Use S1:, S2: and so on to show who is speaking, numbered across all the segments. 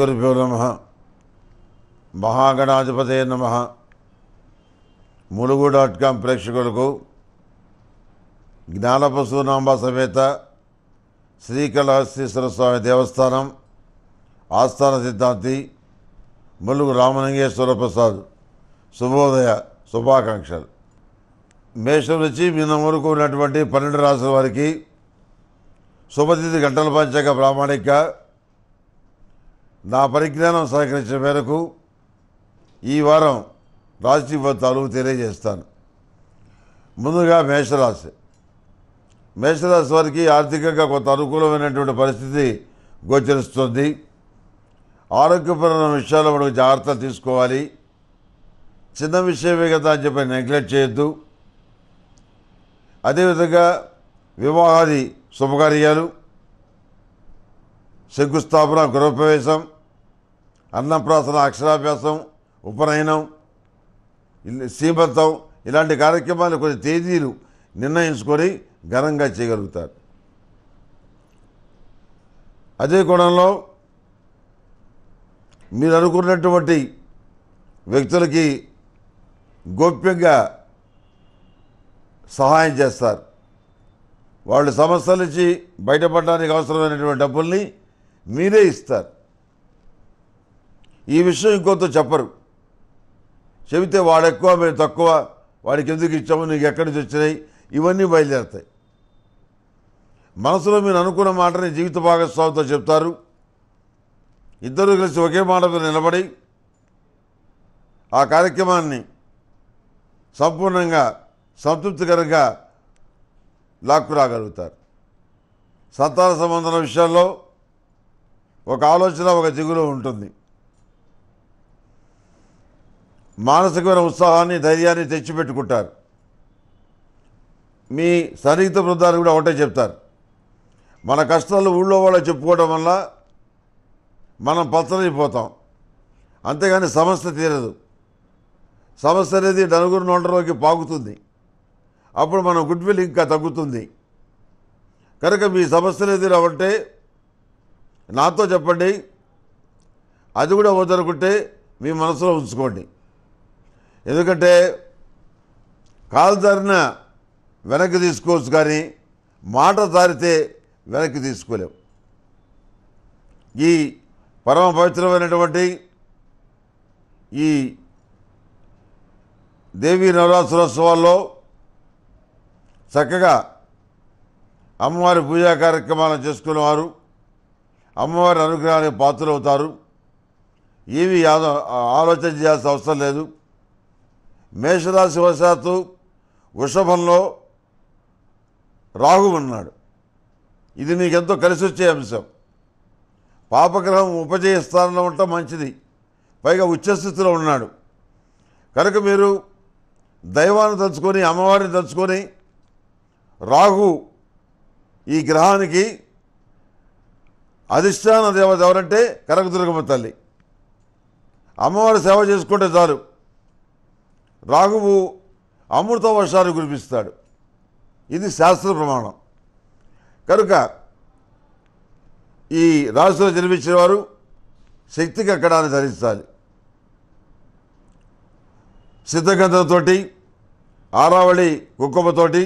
S1: శ్రీగురుభ్యో నమ మహాగణాధిపతే నమ ములుగు డాట్ కామ్ ప్రేక్షకులకు జ్ఞానపశునామ సమేత శ్రీకళహస్తీశ్వర స్వామి దేవస్థానం ఆస్థాన సిద్ధాంతి ములుగు రామలింగేశ్వర ప్రసాద్ శుభోదయ శుభాకాంక్షలు మేషం నుంచి మిన్న వరకు ఉన్నటువంటి పన్నెండు రాసుల వారికి శుభతిథి గంటల పంచక ప్రామాణిక నా పరిజ్ఞానం సహకరించిన మేరకు ఈ వారం రాశి ఫలితాలు తెలియజేస్తాను ముందుగా మేషరాశి మేషరాశి వారికి ఆర్థికంగా కొంత అనుకూలమైనటువంటి పరిస్థితి గోచరిస్తుంది ఆరోగ్యపరమైన విషయాల్లో మనకు జాగ్రత్తలు తీసుకోవాలి చిన్న విషయమే కదా అని చెప్పి నెగ్లెక్ట్ చేయొద్దు అదేవిధంగా వివాహాది శుభకార్యాలు శంకుస్థాపన గృహప్రవేశం అన్నప్రాసన అక్షరాభ్యాసం ఉపనయనం సీమతం ఇలాంటి కార్యక్రమాలు కొన్ని తేదీలు నిర్ణయించుకొని ఘనంగా చేయగలుగుతారు అదే కోణంలో మీరు అనుకున్నటువంటి వ్యక్తులకి గోప్యంగా సహాయం చేస్తారు వాళ్ళు సమస్యల నుంచి బయటపడడానికి అవసరమైనటువంటి డబ్బుల్ని మీరే ఇస్తారు ఈ విషయం ఇంకొంత చెప్పరు చెబితే వాడెక్కువ మీరు తక్కువ వాడికి ఎందుకు ఇచ్చాము నీకు ఎక్కడి నుంచి వచ్చినాయి ఇవన్నీ బయలుదేరుతాయి మనసులో మీరు అనుకున్న మాటని జీవిత భాగస్వామితో చెప్తారు ఇద్దరు కలిసి ఒకే మాట నిలబడి ఆ కార్యక్రమాన్ని సంపూర్ణంగా సంతృప్తికరంగా లాక్కురాగలుగుతారు సంతాన సంబంధం విషయాల్లో ఒక ఆలోచన ఒక జిగులో ఉంటుంది మానసికమైన ఉత్సాహాన్ని ధైర్యాన్ని తెచ్చిపెట్టుకుంటారు మీ సన్నిహిత వృద్ధాలు కూడా ఒకటే చెప్తారు మన కష్టాలు ఊళ్ళో వాళ్ళు చెప్పుకోవడం వల్ల మనం పతనైపోతాం అంతేగాని సమస్య తీరదు సమస్య అనేది నలుగురు నొండలోకి పాకుతుంది అప్పుడు మన గుడ్ విల్ ఇంకా తగ్గుతుంది కనుక మీ సమస్య అనేది రావంటే నాతో చెప్పండి అది కూడా వదలుకుంటే మీ మనసులో ఉంచుకోండి ఎందుకంటే కాలుదారిన వెనక్కి తీసుకోవచ్చు కానీ మాట దారితే వెనక్కి తీసుకోలేం ఈ పరమ పవిత్రమైనటువంటి ఈ దేవీ నవరాత్రోత్సవాల్లో చక్కగా అమ్మవారి పూజా కార్యక్రమాలను చేసుకునేవారు అమ్మవారి అనుగ్రహానికి పాత్రలవుతారు ఏవి ఆలోచన చేయాల్సిన అవసరం లేదు మేషరాశి వశాత్తు వృషభంలో రాహు ఉన్నాడు ఇది ఎంతో కలిసి వచ్చే అంశం పాపగ్రహం ఉపజయ స్థానంలో ఉంటే మంచిది పైగా ఉచ్చస్థితిలో ఉన్నాడు కనుక మీరు దైవాన్ని తలుచుకొని అమ్మవారిని తలుచుకొని రాహు ఈ గ్రహానికి అధిష్టాన దేవత ఎవరంటే కనకదుర్గమ్మ తల్లి అమ్మవారి సేవ చేసుకుంటే చాలు రాఘువు అమృత వర్షాలు కురిపిస్తాడు ఇది శాస్త్ర ప్రమాణం కనుక ఈ రాశిలో జన్మించిన వారు శక్తి కక్కడాన్ని ధరించాలి సిద్ధగంధంతోటి ఆరావళి లక్ష్మీ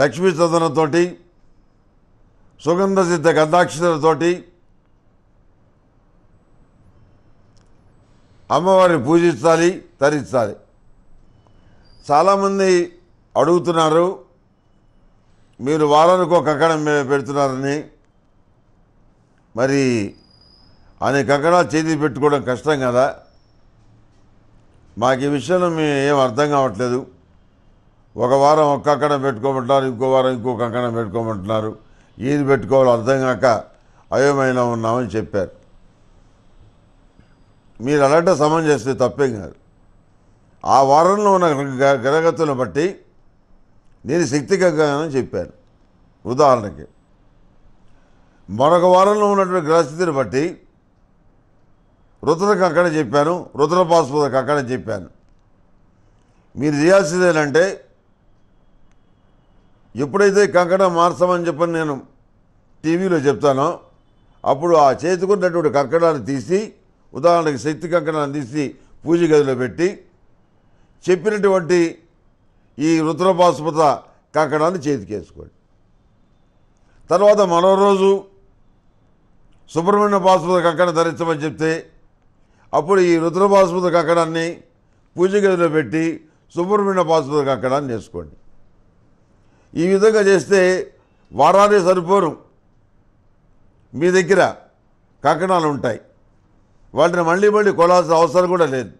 S1: లక్ష్మీచందనంతో సుగంధ సిద్ధ గంధాక్షరంతోటి అమ్మవారిని పూజించాలి తరించాలి చాలామంది అడుగుతున్నారు మీరు వారానికి ఒక కక్కడం పెడుతున్నారని మరి అనే కక్కడా చేతి పెట్టుకోవడం కష్టం కదా మాకు ఈ విషయంలో మేము ఏం అర్థం కావట్లేదు ఒక వారం ఒక్క అక్కడ పెట్టుకోమంటున్నారు ఇంకో వారం ఇంకో అక్కడ పెట్టుకోమంటున్నారు ఈది పెట్టుకోవాలి అర్థం కాక అయోమయంలో ఉన్నామని చెప్పారు మీరు సమం చేస్తే తప్పేం కాదు ఆ వారంలో ఉన్న గ్రహగతులను బట్టి నేను శక్తి కగ్గానని చెప్పాను ఉదాహరణకి మరొక వారంలో ఉన్నటువంటి గ్రహస్థితిని బట్టి రుద్రకం అక్కడ చెప్పాను రుద్రపాస్పదకు అక్కడ చెప్పాను మీరు చేయాల్సింది ఏంటంటే ఎప్పుడైతే కంకణ మార్చమని చెప్పని నేను టీవీలో చెప్తానో అప్పుడు ఆ చేతికున్నటువంటి కంకణాన్ని తీసి ఉదాహరణకి శక్తి కంకణాన్ని తీసి పూజ గదిలో పెట్టి చెప్పినటువంటి ఈ రుద్రభాస్పత కంకణాన్ని చేతికేసుకోండి తర్వాత మరో రోజు సుబ్రహ్మణ్య భాస్పత కంకణం ధరించమని చెప్తే అప్పుడు ఈ రుద్రపాసుపత కంకణాన్ని పూజ గదిలో పెట్టి సుబ్రహ్మణ్య భాస్పత కంకణాన్ని చేసుకోండి ఈ విధంగా చేస్తే వారానే సరిపోరు మీ దగ్గర కంకణాలు ఉంటాయి వాటిని మళ్ళీ మళ్ళీ కొలాల్సిన అవసరం కూడా లేదు